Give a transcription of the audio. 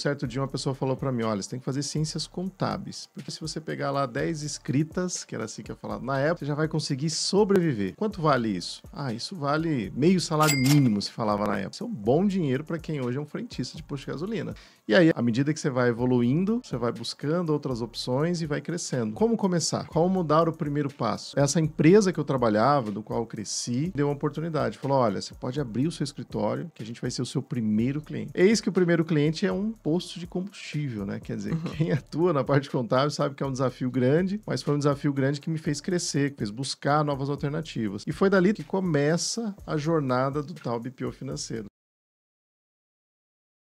certo dia uma pessoa falou para mim, olha, você tem que fazer ciências contábeis, porque se você pegar lá 10 escritas, que era assim que eu falava na época, você já vai conseguir sobreviver. Quanto vale isso? Ah, isso vale meio salário mínimo, se falava na época. Isso é um bom dinheiro para quem hoje é um frentista de posto de gasolina. E aí, à medida que você vai evoluindo, você vai buscando outras opções e vai crescendo. Como começar? Qual mudar o primeiro passo? Essa empresa que eu trabalhava, do qual eu cresci, deu uma oportunidade. Falou, olha, você pode abrir o seu escritório, que a gente vai ser o seu primeiro cliente. Eis que o primeiro cliente é um posto de combustível, né? Quer dizer, uhum. quem atua na parte contábil sabe que é um desafio grande, mas foi um desafio grande que me fez crescer, que fez buscar novas alternativas. E foi dali que começa a jornada do tal BPO financeiro.